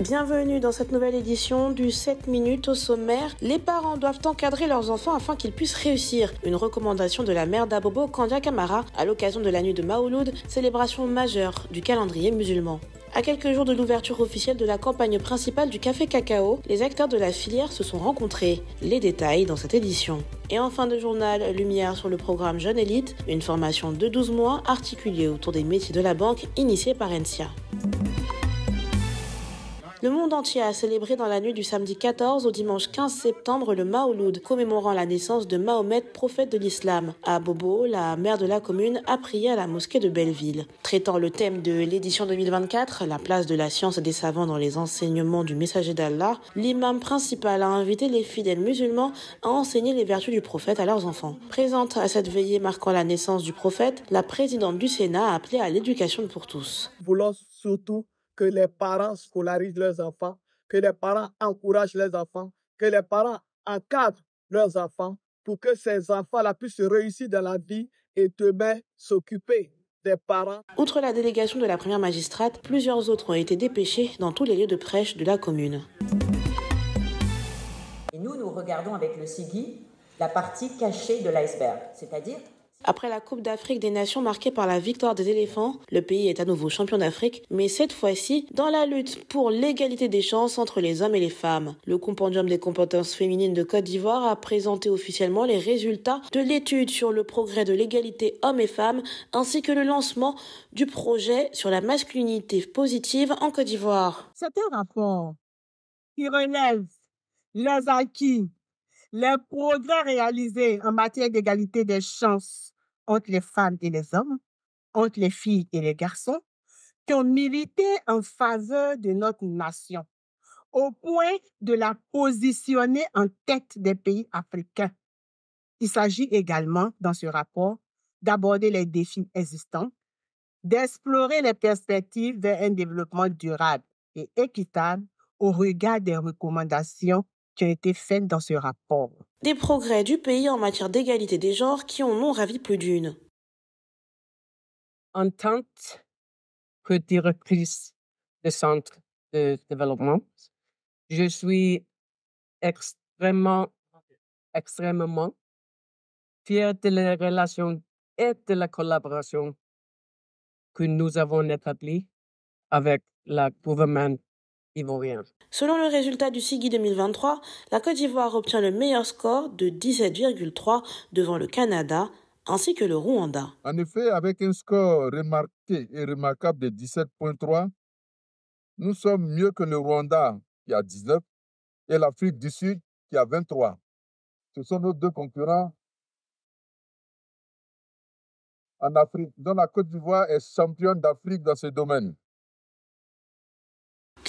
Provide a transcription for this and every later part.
Bienvenue dans cette nouvelle édition du 7 minutes au sommaire. Les parents doivent encadrer leurs enfants afin qu'ils puissent réussir. Une recommandation de la mère d'Abobo Kandia Kamara à l'occasion de la nuit de Maouloud, célébration majeure du calendrier musulman. À quelques jours de l'ouverture officielle de la campagne principale du Café Cacao, les acteurs de la filière se sont rencontrés. Les détails dans cette édition. Et en fin de journal, lumière sur le programme Jeune Élite, une formation de 12 mois articulée autour des métiers de la banque initiée par ENSIA. Le monde entier a célébré dans la nuit du samedi 14 au dimanche 15 septembre le Maouloud, commémorant la naissance de Mahomet, prophète de l'islam. À Bobo, la maire de la commune a prié à la mosquée de Belleville. Traitant le thème de l'édition 2024, la place de la science et des savants dans les enseignements du messager d'Allah, l'imam principal a invité les fidèles musulmans à enseigner les vertus du prophète à leurs enfants. Présente à cette veillée marquant la naissance du prophète, la présidente du Sénat a appelé à l'éducation pour tous. Voulant surtout que les parents scolarisent leurs enfants, que les parents encouragent leurs enfants, que les parents encadrent leurs enfants pour que ces enfants-là puissent réussir dans la vie et demain s'occuper des parents. Outre la délégation de la première magistrate, plusieurs autres ont été dépêchés dans tous les lieux de prêche de la commune. Et nous, nous regardons avec le SIGI la partie cachée de l'iceberg, c'est-à-dire après la Coupe d'Afrique des Nations marquée par la victoire des éléphants, le pays est à nouveau champion d'Afrique, mais cette fois-ci dans la lutte pour l'égalité des chances entre les hommes et les femmes. Le compendium des compétences féminines de Côte d'Ivoire a présenté officiellement les résultats de l'étude sur le progrès de l'égalité hommes et femmes, ainsi que le lancement du projet sur la masculinité positive en Côte d'Ivoire. C'est un rapport qui relève les acquis, les progrès réalisés en matière d'égalité des chances entre les femmes et les hommes, entre les filles et les garçons, qui ont milité en faveur de notre nation, au point de la positionner en tête des pays africains. Il s'agit également, dans ce rapport, d'aborder les défis existants, d'explorer les perspectives vers un développement durable et équitable au regard des recommandations qui ont été faite dans ce rapport. Des progrès du pays en matière d'égalité des genres qui en ont ravi plus d'une. En tant que directrice du centre de développement, je suis extrêmement, extrêmement fière de la relation et de la collaboration que nous avons établie avec la gouvernement ils rien. Selon le résultat du SIGI 2023, la Côte d'Ivoire obtient le meilleur score de 17,3 devant le Canada ainsi que le Rwanda. En effet, avec un score remarqué et remarquable de 17,3, nous sommes mieux que le Rwanda qui a 19 et l'Afrique du Sud qui a 23. Ce sont nos deux concurrents en Afrique, dont la Côte d'Ivoire est championne d'Afrique dans ce domaine.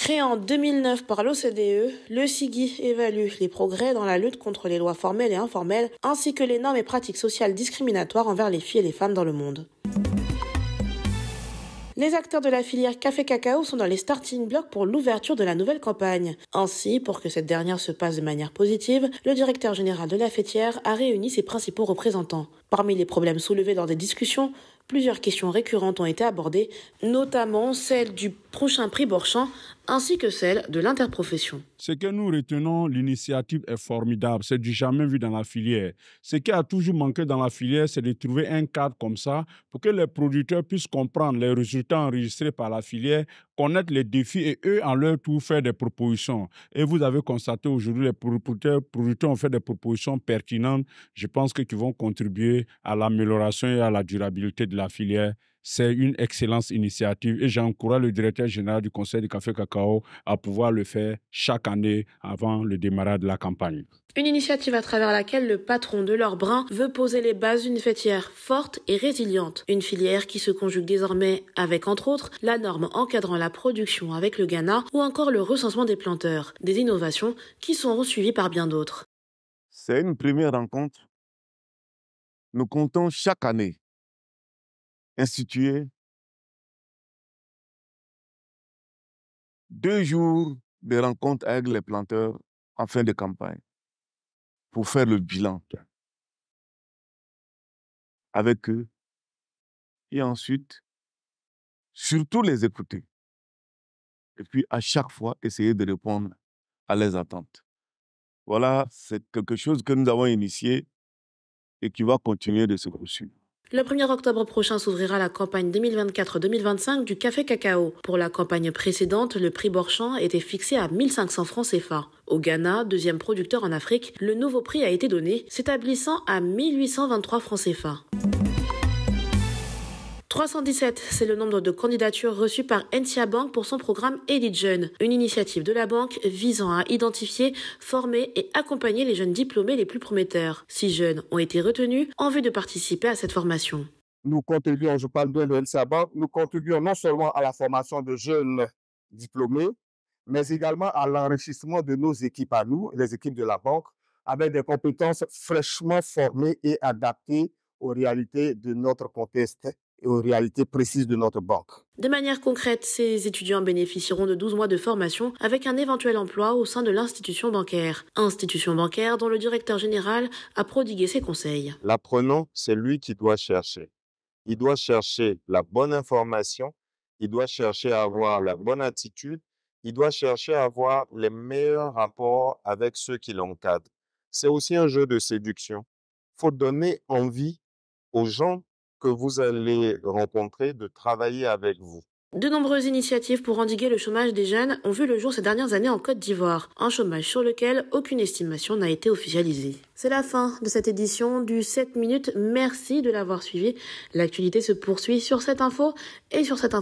Créé en 2009 par l'OCDE, le SIGI évalue les progrès dans la lutte contre les lois formelles et informelles, ainsi que les normes et pratiques sociales discriminatoires envers les filles et les femmes dans le monde. Les acteurs de la filière Café Cacao sont dans les starting blocks pour l'ouverture de la nouvelle campagne. Ainsi, pour que cette dernière se passe de manière positive, le directeur général de la fêtière a réuni ses principaux représentants. Parmi les problèmes soulevés dans des discussions, plusieurs questions récurrentes ont été abordées, notamment celle du prochain prix Borchamp ainsi que celle de l'interprofession. Ce que nous retenons, l'initiative est formidable, c'est du jamais vu dans la filière. Ce qui a toujours manqué dans la filière, c'est de trouver un cadre comme ça pour que les producteurs puissent comprendre les résultats enregistrés par la filière, connaître les défis et eux, en leur tour, faire des propositions. Et vous avez constaté aujourd'hui, les producteurs, ont fait des propositions pertinentes, je pense que qui vont contribuer à l'amélioration et à la durabilité la filière. C'est une excellente initiative et j'encourage le directeur général du Conseil du Café Cacao à pouvoir le faire chaque année avant le démarrage de la campagne. Une initiative à travers laquelle le patron de l'Orbrun veut poser les bases d'une fêtière forte et résiliente. Une filière qui se conjugue désormais avec, entre autres, la norme encadrant la production avec le Ghana ou encore le recensement des planteurs. Des innovations qui sont suivies par bien d'autres. C'est une première rencontre nous comptons chaque année institué deux jours de rencontres avec les planteurs en fin de campagne pour faire le bilan avec eux et ensuite surtout les écouter et puis à chaque fois essayer de répondre à leurs attentes. Voilà, c'est quelque chose que nous avons initié et qui va continuer de se poursuivre. Le 1er octobre prochain s'ouvrira la campagne 2024-2025 du Café Cacao. Pour la campagne précédente, le prix Borchamp était fixé à 1500 francs CFA. Au Ghana, deuxième producteur en Afrique, le nouveau prix a été donné, s'établissant à 1823 francs CFA. 317, c'est le nombre de candidatures reçues par NCA Bank pour son programme Elite Jeunes, une initiative de la banque visant à identifier, former et accompagner les jeunes diplômés les plus prometteurs. Six jeunes ont été retenus en vue de participer à cette formation. Nous contribuons, je parle de NCA Bank, nous contribuons non seulement à la formation de jeunes diplômés, mais également à l'enrichissement de nos équipes à nous, les équipes de la banque, avec des compétences fraîchement formées et adaptées aux réalités de notre contexte aux réalités précises de notre banque. De manière concrète, ces étudiants bénéficieront de 12 mois de formation avec un éventuel emploi au sein de l'institution bancaire. Institution bancaire dont le directeur général a prodigué ses conseils. L'apprenant, c'est lui qui doit chercher. Il doit chercher la bonne information, il doit chercher à avoir la bonne attitude, il doit chercher à avoir les meilleurs rapports avec ceux qui l'encadrent. C'est aussi un jeu de séduction. Il faut donner envie aux gens que vous allez rencontrer de travailler avec vous. De nombreuses initiatives pour endiguer le chômage des jeunes ont vu le jour ces dernières années en Côte d'Ivoire, un chômage sur lequel aucune estimation n'a été officialisée. C'est la fin de cette édition du 7 minutes. Merci de l'avoir suivi. L'actualité se poursuit sur cette info et sur cette